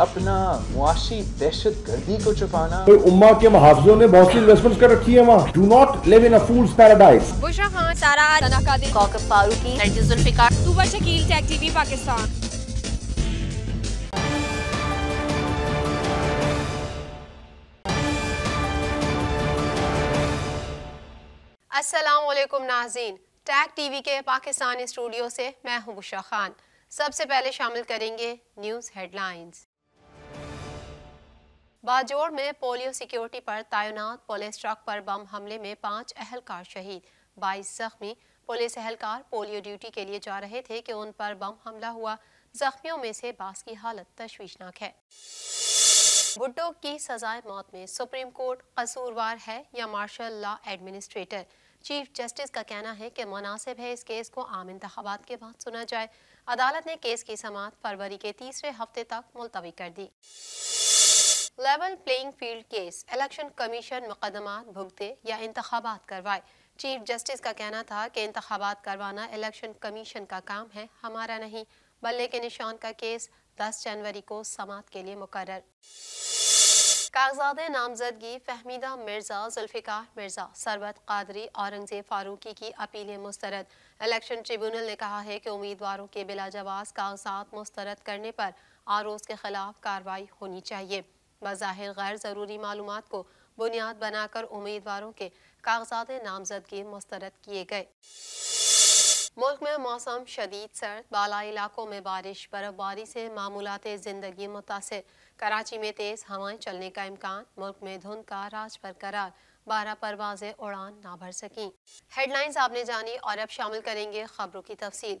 अपना मुआशी दहशत गर्दी को छुपाना तो उम्मा के मुहावजों ने बहुत सी इन्वेस्टमेंट कर रखी है वहाँ do not live in fools paradise Farooqui Pakistan Aslam नाजीन टैग टीवी के पाकिस्तानी स्टूडियो से मैं हूं बुशा खान सबसे पहले शामिल करेंगे न्यूज़ हेडलाइंस बाजोर में पोलियो सिक्योरिटी पर तैनात पुलिस ट्रक पर बम हमले में पांच अहलकार शहीद बाईस जख्मी पुलिस अहलकार पोलियो ड्यूटी के लिए जा रहे थे कि उन पर बम हमला हुआ जख्मियों में से बास की हालत तशवीशनाक है भुट्टो की सजाए मौत में सुप्रीम कोर्ट कसूरवार है या martial law administrator chief justice का कहना है कि मुनासिब है इस केस को आम इंतबात के बाद सुना जाए अदालत ने केस की समात फरवरी के तीसरे हफ्ते तक मुलतवी कर दी level playing field case election commission मुकदमा भुगते या इंतबात करवाए चीफ जस्टिस का कहना था कि इंतबात करवाना इलेक्शन कमीशन का काम है हमारा नहीं बल्ले के निशान का केस 10 जनवरी को समात के लिए मुकर कागजात नामजदगी फहमीदा मिर्जा जुल्फ़िकार मिर्जा सरबत कादरी औरंगज़ेब फारूकी की अपीलें मुस्तरद इलेक्शन ट्रिब्यूनल ने कहा है कि उम्मीदवारों के बिलाजवाब कागजात मुस्तरद करने पर आरोज के खिलाफ कार्रवाई होनी चाहिए बज़ाहिर गैर ज़रूरी मालूम को बुनियाद बनाकर उम्मीदवारों के कागजात नामजदगी मुस्तरद किए गए मुल्क में मौसम शदीद सर्द बाला इलाकों में बारिश बर्फबारी से मामूलत ज़िंदगी मुतासर कराची में तेज़ हवाएं चलने का इम्कान मुल्क में धुंध का राज बरकरार बारह परवाजें उड़ान ना भर सकें हेडलाइंस आपने जानी और अब शामिल करेंगे खबरों की तफसील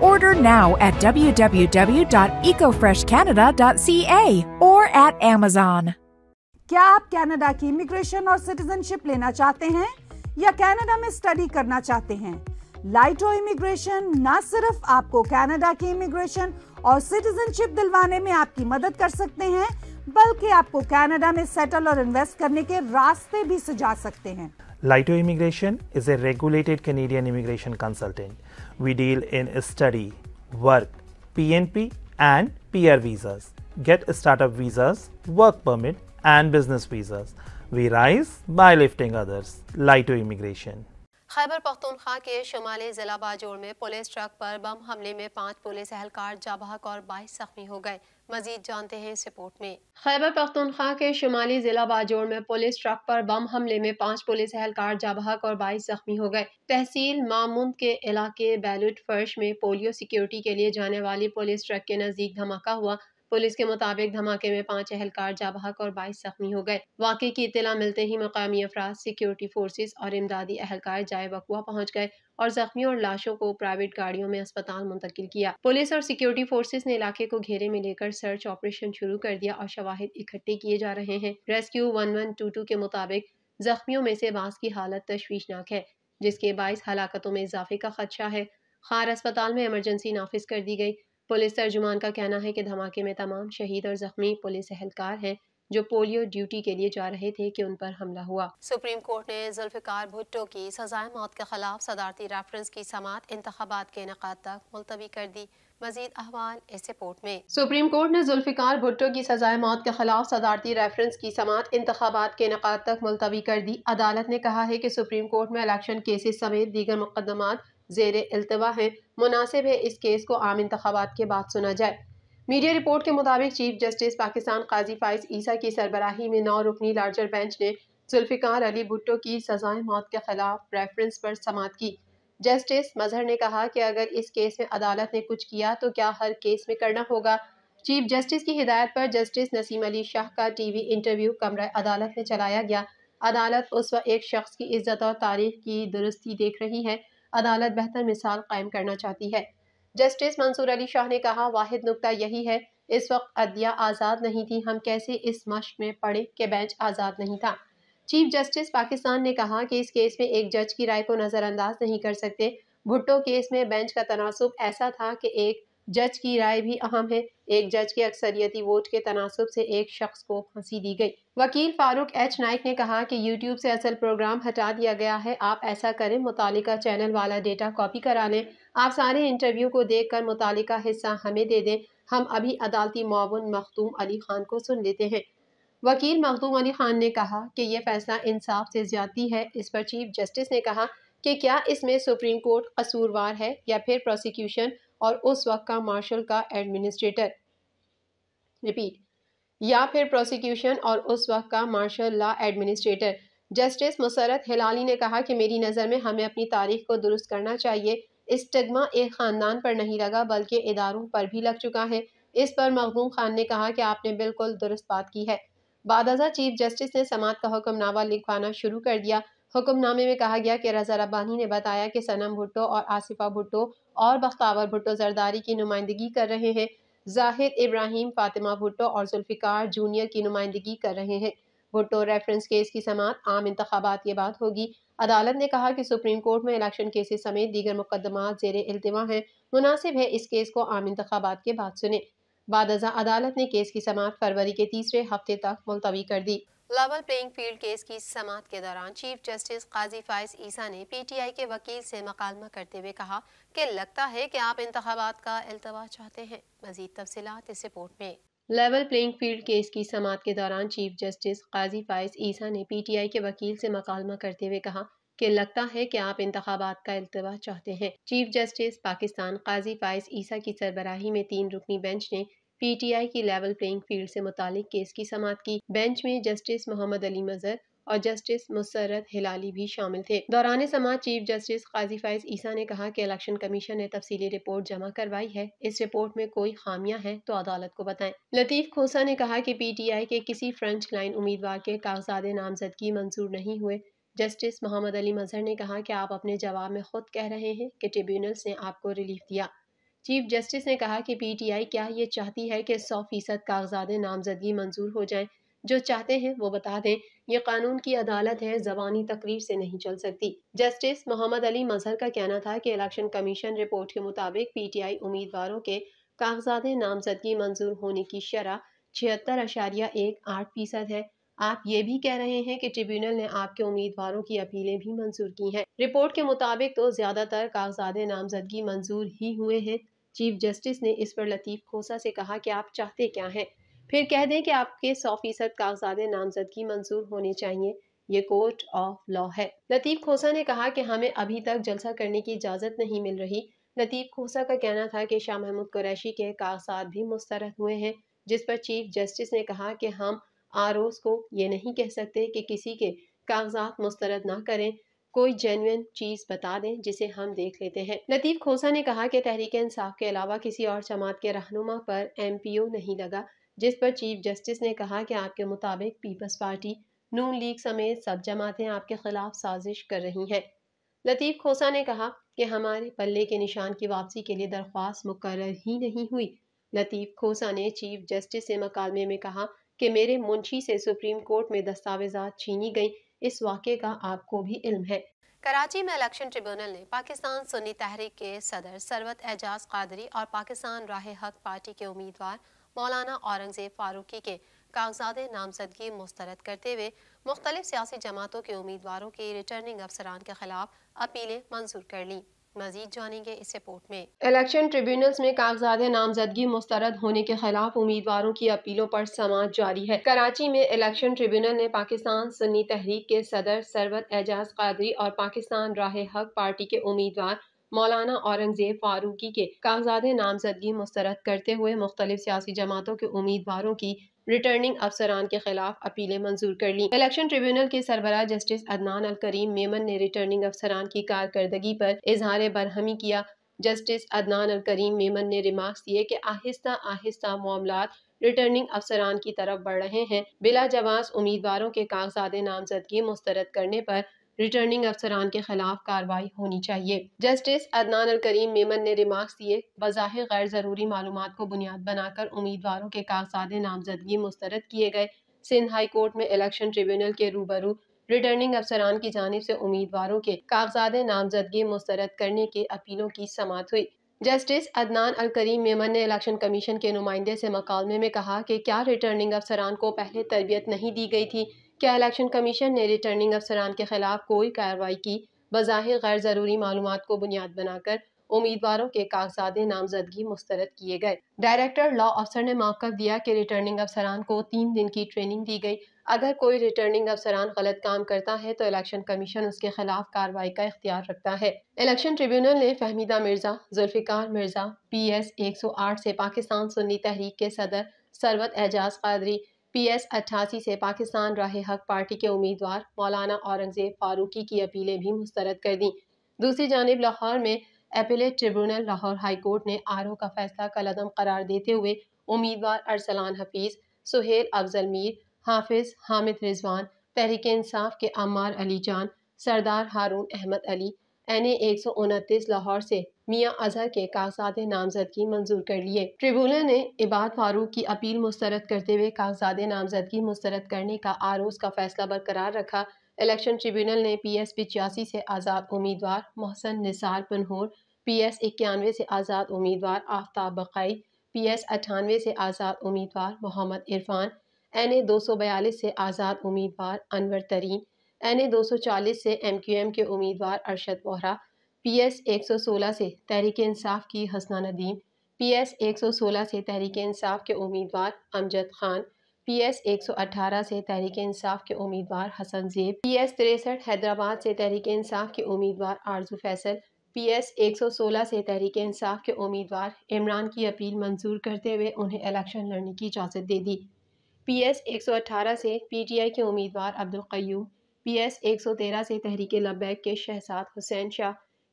Order now at www.ecofreshcanada.ca or at Amazon. क्या आप कनाडा की इमिग्रेशन और सिटीजनशिप लेना चाहते हैं या कनाडा में स्टडी करना चाहते हैं लाइटो इमिग्रेशन न सिर्फ आपको कनाडा की इमिग्रेशन और सिटीजनशिप दिलवाने में आपकी मदद कर सकते हैं बल्कि आपको कनाडा में सेटल और इन्वेस्ट करने के रास्ते भी सुझा सकते हैं लाइटो immigration is a regulated Canadian immigration consultant We deal in study, work, PNP and PR visas, get startup visas, work permit and business visas. We rise by lifting others. Lie to immigration. Khyber Pakhtunkhwa के शुमाली ज़िला बाजोड़ में police truck पर बम हमले में पांच police एहलकार जाबहक और बाईस जख्मी हो मजीद जानते हैं इस रिपोर्ट में खैबर पख्तनख्वा के शुमाली जिला बाजोड़ में पुलिस ट्रक पर बम हमले में पाँच पुलिस एहलकार जाबहक और बाईस जख्मी हो गए तहसील मामुंद के इलाके बैलुट फर्श में पोलियो सिक्योरिटी के लिए जाने वाली पुलिस ट्रक के नज़दीक धमाका हुआ पुलिस के मुताबिक धमाके में पाँच एहलकार जाबहक और बाईस जख्मी हो गए वाकई की इतला मिलते ही मकामी अफराज सिक्योरिटी फोर्सेज और इमदादी एहलकार जाए बकुआ पहुँच गए और जख्मियों और लाशों को प्राइवेट गाड़ियों में अस्पताल मुंतकिल किया पुलिस और सिक्योरिटी फोर्सेज ने इलाके को घेरे में लेकर सर्च ऑपरेशन शुरू कर दिया और शवाहिद इकट्ठे किए जा रहे हैं rescue one one two two के मुताबिक जख्मियों में से बास की हालत तशवीशनाक है जिसके बाईस हलाकतों में इजाफे का खदशा है खार अस्पताल में इमरजेंसी नाफिज कर दी गई पुलिस तर्जुमान का कहना है कि धमाके में तमाम शहीद और जख्मी पुलिस एहलकार हैं जो पोलियो ड्यूटी के लिए जा रहे थे कि उन पर हमला हुआ सुप्रीम कोर्ट ने जुल्फिकार भुट्टो की सजाए मौत के खिलाफ सदारती रेफरेंस की समात इंतबात के इनका तक मुलतवी कर दी मजीद अहवाल इस रिपोर्ट में सुप्रीम कोर्ट ने जुल्फिकार भुट्टो की सजाए मौत के खिलाफ सदारती रेफरेंस की समात इंतबात के इनका तक मुलतवी कर दी अदालत ने कहा है की सुप्रीम कोर्ट में इलेक्शन केसेस समेत दीगर मुकदमा जेर अल्तवा हैं मुनासिब है इस केस को आम इंतबात के बाद सुना जाए मीडिया रिपोर्ट के मुताबिक चीफ जस्टिस पाकिस्तान काजी फाइज ईसा की सरबराही में नौ रुकनी लार्जर बेंच ने जुल्फ़िकार अली भुट्टो की सजाए मौत के खिलाफ रेफरेंस पर समात की जस्टिस मजहर ने कहा कि अगर इस केस में अदालत ने कुछ किया तो क्या हर केस में करना होगा चीफ जस्टिस की हिदायत पर जस्टिस नसीम अली शाह का टीवी इंटरव्यू कमरा अदालत में चलाया गया अदालत उस वक्त एक शख्स की इज्जत और तारीख की दुरुस्ती देख रही है अदालत बेहतर मिसाल कायम करना चाहती है जस्टिस मंसूर अली शाह ने कहा वाहिद नुकता यही है इस वक्त अदिया आज़ाद नहीं थी हम कैसे इस मश्क में पड़े कि बेंच आज़ाद नहीं था चीफ जस्टिस पाकिस्तान ने कहा कि इस केस में एक जज की राय को नज़रअंदाज नहीं कर सकते भुट्टो केस में बेंच का तनासब ऐसा था कि एक जज की राय भी अहम है एक जज के अक्सरियती वोट के तनासब से एक शख्स को फांसी दी गई वकील फारूक एच नाइक ने कहा कि यूट्यूब से असल प्रोग्राम हटा दिया गया है आप ऐसा करें मुतल चैनल वाला डेटा कॉपी करा लें आप सारे इंटरव्यू को देख कर मुतल हिस्सा हमें दे दें हम अभी अदालती मावन मखदूम अली खान को सुन लेते हैं वकील मखदूम अली खान ने कहा कि यह फैसला इंसाफ से ज्यादा है इस पर चीफ जस्टिस ने कहा कि क्या इसमें सुप्रीम कोर्ट कसूरवार है या फिर प्रोसिक्यूशन और उस वक्त का मार्शल का एडमिनिस्ट्रेटर रिपीट या फिर प्रोसिक्यूशन और उस वक्त का martial law administrator justice Musarrat Hilali ने कहा कि मेरी नज़र में हमें अपनी तारीख को दुरुस्त करना चाहिए स्टगमा एक ख़ानदान पर नहीं लगा बल्कि इदारों पर भी लग चुका है इस पर मखदूम खान ने कहा कि आपने बिल्कुल दुरुस्त बात की है बादजा चीफ जस्टिस ने समात का हुक्मनामा लिखवाना शुरू कर दिया हुक्मनामे में कहा गया कि रजा रब्बानी ने बताया कि सनम भुट्टो और आसिफा भुट्टो और बख्तावर भुट्टो जरदारी की नुमाइंदगी कर रहे हैं जाहिद इब्राहिम फातिमा भुट्टो और जुल्फ़िकार जूनियर की नुमाइंदगी कर रहे हैं भुट्टो रेफरेंस केस की समात आम इंतबात के बाद होगी अदालत ने कहा कि सुप्रीम कोर्ट में इलेक्शन केसेस समेत दीगर मुकदमा जेर अल्तवा हैं मुनासिब है इस केस को आम इंतबात के बाद सुने बाद अदालत ने केस की समात फरवरी के तीसरे हफ्ते तक मुलतवी कर दी ग्लोबल प्लेइंग फील्ड केस की समात के दौरान चीफ जस्टिस काजी फायज ईसा ने पीटीआई के वकील से मकालमा करते हुए कहा कि लगता है कि आप इंतबात का अल्तवा चाहते हैं मजीद तफसीत इस रिपोर्ट में लेवल प्लेइंग फील्ड केस की समात के दौरान चीफ जस्टिस काजी फायज ईसा ने पीटीआई के वकील से मकालमा करते हुए कहा कि लगता है कि आप इंतबात का अल्तवा चाहते हैं चीफ जस्टिस पाकिस्तान काजी फायज ईसा की सरबराही में तीन रुकनी बेंच ने पीटीआई की लेवल प्लेइंग फील्ड से मुतालिक केस की समाप्त की बेंच में जस्टिस मोहम्मद अली मजहर और जस्टिस मुसरत हिलाली भी शामिल थे दौरान समाज चीफ जस्टिस काजी फैज ईसा ने कहा कि इलेक्शन कमीशन ने तफसीली रिपोर्ट जमा करवाई है इस रिपोर्ट में कोई खामियां हैं तो अदालत को बताएं लतीफ खोसा ने कहा कि पीटीआई के किसी फ्रंट लाइन उम्मीदवार के कागजाद नामजदगी मंजूर नहीं हुए जस्टिस मोहम्मद अली मजहर ने कहा कि आप अपने जवाब में खुद कह रहे हैं कि ट्रिब्यूनल्स ने आपको रिलीफ दिया चीफ जस्टिस ने कहा कि पीटीआई क्या ये चाहती है कि सौ फीसद कागजात नामजदगी मंजूर हो जाएं जो चाहते हैं वो बता दें ये कानून की अदालत है जबानी तकरीर से नहीं चल सकती जस्टिस मोहम्मद अली मजहर का कहना था कि इलेक्शन कमीशन रिपोर्ट के मुताबिक पीटीआई उम्मीदवारों के कागजात नामजदगी मंजूर होने की शरह छिहत्तर अशारिया एक आठ फीसद है आप ये भी कह रहे हैं कि ट्रिब्यूनल ने आपके उम्मीदवारों की अपीलें भी मंजूर की हैं रिपोर्ट के मुताबिक तो ज्यादातर कागजात नामजदगी मंजूर ही हुए हैं चीफ जस्टिस ने इस पर लतीफ़ खोसा से कहा कि आप चाहते क्या हैं फिर कह दें कि आपके सौ फीसद कागजात नामजदगी मंजूर होने चाहिए ये कोर्ट ऑफ लॉ है लतीफ़ खोसा ने कहा कि हमें अभी तक जलसा करने की इजाज़त नहीं मिल रही लतीफ़ खोसा का कहना था कि शाह महमूद कुरैशी के कागजात भी मुस्तरद हुए हैं जिस पर चीफ जस्टिस ने कहा कि हम आर को ये नहीं कह सकते कि किसी के कागजात मुस्तरद ना करें कोई जेन्युन चीज बता दें जिसे हम देख लेते हैं लतीफ खोसा ने कहा कि तहरीक इंसाफ के अलावा किसी और जमात के रहनुमा पर एम पी ओ नहीं लगा जिस पर चीफ जस्टिस ने कहा कि आपके मुताबिक पीपल्स पार्टी नून लीग समेत सब जमातें आपके खिलाफ साजिश कर रही हैं लतीफ़ खोसा ने कहा कि हमारे पल्ले के निशान की वापसी के लिए दरख्वास्त मुकर ही नहीं हुई लतीफ़ खोसा ने चीफ जस्टिस से मकालमे में कहा कि मेरे मुंशी से सुप्रीम कोर्ट में दस्तावेजा छीनी गई इस वाक्य का आपको भी इल्म है कराची में इलेक्शन ट्रिब्यूनल ने पाकिस्तान सुन्नी तहरीक के सदर सरवत एजाज कादरी और पाकिस्तान राह हक पार्टी के उम्मीदवार मौलाना औरंगजेब फारूकी के कागजात नामजदगी मुस्तरद करते हुए मुख्तलिफ सियासी जमातों के उम्मीदवारों के रिटर्निंग अफसरान के खिलाफ अपीलें मंजूर कर लीं मजीद जानेंगे इस रिपोर्ट में इलेक्शन ट्रिब्यूनल्स में कागजात नामजदगी मुस्तरद होने के खिलाफ उम्मीदवारों की अपीलों पर समाज जारी है कराची में इलेक्शन ट्रिब्यूनल ने पाकिस्तान सुन्नी तहरीक के सदर सरवत एजाज कादरी और पाकिस्तान राह हक पार्टी के उम्मीदवार मौलाना औरंगजेब फारूकी के कागजात नामजदगी मुस्तरद करते हुए मुख्तलिफ सियासी जमातों के उम्मीदवारों की रिटर्निंग अफसरान के खिलाफ अपीलें मंजूर कर ली इलेक्शन ट्रिब्यूनल के सरबरा जस्टिस अदनान अल करीम मेमन ने रिटर्निंग अफसरान की कारकर्दगी पर इजहार बरहमी किया जस्टिस अदनान अल करीम मेमन ने रिमार्क दिए कि आहिस्ता आहिस्ता मामला रिटर्निंग अफसरान की तरफ बढ़ रहे हैं बिला जवाज उम्मीदवारों के कागजात नामजदगी मुस्तरद करने पर रिटर्निंग अफसरान के खिलाफ कार्रवाई होनी चाहिए जस्टिस अदनान अल करीम मेमन ने रिमार्क्स दिए बज़ाहिर गैर ज़रूरी मालूम को बुनियाद बनाकर उम्मीदवारों के कागजात नामजदगी मुस्तरद किए गए सिंध हाई कोर्ट में इलेक्शन ट्रिब्यूनल के रूबरू रिटर्निंग अफसरान की जानब से उम्मीदवारों के कागजात नामजदगी मुस्तरद करने के अपीलों की समात हुई जस्टिस अदनान अल करीम मेमन ने इलेक्शन कमीशन के नुमाइंदे से मकालमे में कहा कि क्या रिटर्निंग अफसरान को पहले तरबियत नहीं दी गई थी क्या इलेक्शन कमीशन ने रिटर्निंग अफसरान के खिलाफ कोई कार्रवाई की बज़ाहिर गैर ज़रूरी मालूम को बुनियाद बनाकर उम्मीदवारों के कागजात नामजदगी मुस्तरद किए गए डायरेक्टर लॉ अफसर ने मौका दिया कि रिटर्निंग अफसरान को तीन दिन की ट्रेनिंग दी गई अगर कोई रिटर्निंग अफसरान गलत काम करता है तो इलेक्शन कमीशन उसके खिलाफ कार्रवाई का इख्तियार रखता है इलेक्शन ट्रिब्यूनल ने फहमीदा मिर्जा जुल्फिकार मिर्जा पी एस एक सौ आठ से पाकिस्तान सुन्नी तहरीक के सदर सरवत एजाज कादरी पी एस अट्ठासी से पाकिस्तान राह हक पार्टी के उम्मीदवार मौलाना औरंगजेब फारूकी की अपीलें भी मुस्तरद कर दी दूसरी जानब लाहौर में अपीलेट ट्रिब्यूनल लाहौर हाईकोर्ट ने आर का फैसला कलदम करार देते हुए उम्मीदवार अरसलान हफीज़ सुहेल अफजल मीर हाफिज हामिद रिजवान तहरीक इंसाफ के अमार अली जान सरदार हारून अहमद अली एन ए एक लाहौर से मियां अजहर के कागजात नामजदगी मंजूर कर लिए ट्रिब्यूनल ने इबाद फारूक की अपील मुस्तरद करते हुए कागजात नामजदगी मुस्तरद करने का आरोज का फैसला बरकरार रखा इलेक्शन ट्रिब्यूनल ने पी एस पिचासी से आज़ाद उम्मीदवार मोहसन निसार पनहोर पी एस इक्यानवे से आज़ाद उम्मीदवार आफ्ताब बकाई पी एस अठानवे से आज़ाद उम्मीदवार मोहम्मद इरफान एन ए दो सौ बयालीस से आज़ाद उम्मीदवार अनवर तरीन एन ए दो सौ चालीस से एम क्यू एम के उम्मीदवार अरशद बोहरा पी एस एक सौ सोलह से तहरीक इंसाफ की हसना नदीम पी एस एक सौ सोलह से तहरीक इंसाफ के उम्मीदवार अमजद खान पी एस एक सौ अठारह से तहरीक इंसाफ के उम्मीदवार हसन जेब पी एस तिरसठ हैदराबाद से तहरीक इंसाफ के उम्मीदवार आरजू फैसल पी एस एक सौ सोलह से तहरीक इंसाफ के उम्मीदवार इमरान की अपील मंजूर करते हुए उन्हें इलेक्शन लड़ने की इजाज़त दे दी पी एस एक सौ अठारह से पी टी आई के उम्मीदवार अब्दुल क्यूम पीएस 113 से तहरीक लबैक के शहजाद हुसैन शाह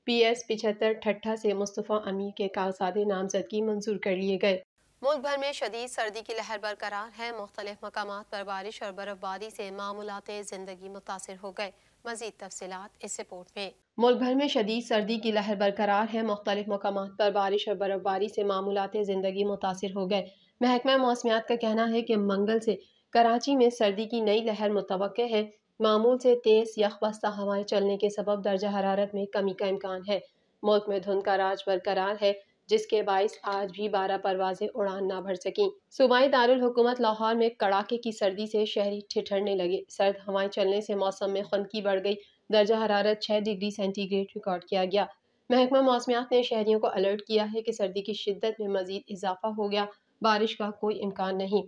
पीएस 75 ठट्ठा से मुस्तफ़ा अमीर के कागजात नामजदगी मंजूर कर लिए गए मुल्क भर में शदीद सर्दी की लहर बरकरार है मुख्तलिफ मकाम पर बारिश और बर्फबारी से मामूलत ज़िंदगी मुतासर हो गए मजीद तफसीत इस रिपोर्ट में मुल्क भर में शदीद सर्दी की लहर बरकरार है मुख्तलिफ मकाम पर बारिश और बर्फबारी से मामूलत ज़िंदगी मुतासर हो गए महकमा मौसमियात का कहना है कि मंगल से कराची में सर्दी की नई लहर मुतव है मामूल से तेज़ या हवाएं चलने के सबब दर्जा हरारत में कमी का इम्कान है मुल्क में धुंध का राज बरकरार है जिसके बायस आज भी बारह परवाजें उड़ान ना भर सकें सूबाई दारकूमत लाहौर में कड़ाके की सर्दी से शहरी ठिठरने लगे सर्द हवाएं चलने से मौसम में खनकी बढ़ गई दर्जा हरारत छः डिग्री सेंटीग्रेड रिकॉर्ड किया गया महकमा मौसमियात ने शहरियों को अलर्ट किया है कि सर्दी की शिद्दत में मजीद इजाफा हो गया बारिश का कोई इम्कान नहीं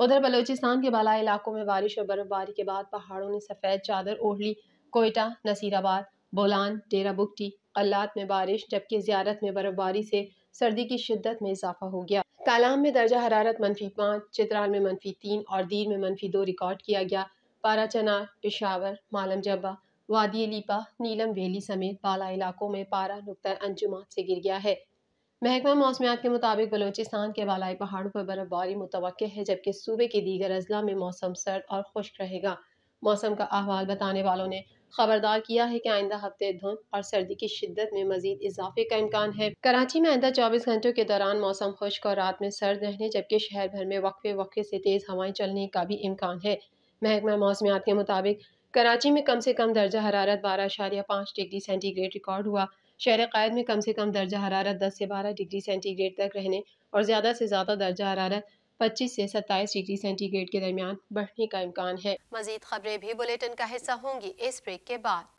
उधर बलोचिस्तान के बाला इलाकों में बारिश और बर्फबारी के बाद पहाड़ों ने सफ़ेद चादर ओढ़ ली कोयटा नसीराबाद बोलान डेरा बुकटी कल्लात में बारिश जबकि ज्यारत में बर्फबारी से सर्दी की शिद्दत में इजाफा हो गया कालाम में दर्जा हरारत मनफी पाँच चित्राल में मनफी तीन और दीर में मनफी दो रिकॉर्ड किया गया पारा चनार पिशावर मालम जब्बा वादी लिपा नीलम वेली समेत बाला इलाकों में पारा नुकतर अंजुमा से गिर गया है महकमा मौसमियात के मुताबिक बलोचिस्तान के बालाई पहाड़ों पर बर्फबारी मुतव है जबकि सूबे के दीगर अजला में मौसम सर्द और खुश्क रहेगा मौसम का अहवाल बताने वालों ने खबरदार किया है कि आइंदा हफ्ते धुंध और सर्दी की शिद्दत में मजीद इजाफे का इम्कान है कराची में आइंदा चौबीस घंटों के दौरान मौसम खुश्क और रात में सर्द रहने जबकि शहर भर में वक्फे वक्फे से तेज़ हवाएं चलने का भी इम्कान है महकमा मौसमियात के मुताबिक कराची में कम से कम दर्जा हरारत बारह पाँच डिग्री सेंटीग्रेड रिकॉर्ड हुआ शहर क़ायद में कम से कम दर्जा हरारत 10 से 12 डिग्री सेंटीग्रेड तक रहने और ज़्यादा से ज़्यादा दर्जा हरारत 25 से 27 डिग्री सेंटीग्रेड के दरमियान बढ़ने का इम्कान है मजीद खबरें भी बुलेटिन का हिस्सा होंगी इस ब्रेक के बाद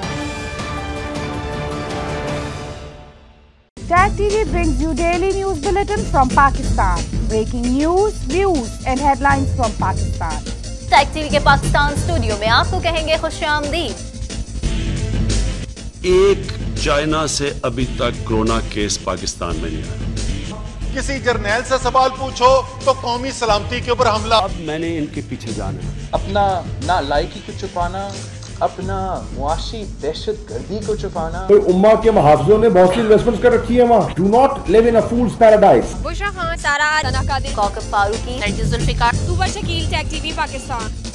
Tag TV brings you daily news bulletin from Pakistan. Breaking news, views and headlines from Pakistan. Tag TV के पाकिस्तान स्टूडियो में आपको कहेंगे खुश आमदीद एक चाइना से अभी तक कोरोना केस पाकिस्तान में नहीं आया किसी जर्नैल से सवाल पूछो तो कौमी सलामती के ऊपर हमला अब मैंने इनके पीछे जाना अपना ना लायकी को छुपाना अपना मुआशी दहशत गर्दी को छुपाना तो उम्मा के मुहाजों ने बहुत सी इन्वेस्टमेंट कर रखी है वहाँ do not live in a fool's paradise बुशा खान सारा फारूकी शकील टेक टीवी पाकिस्तान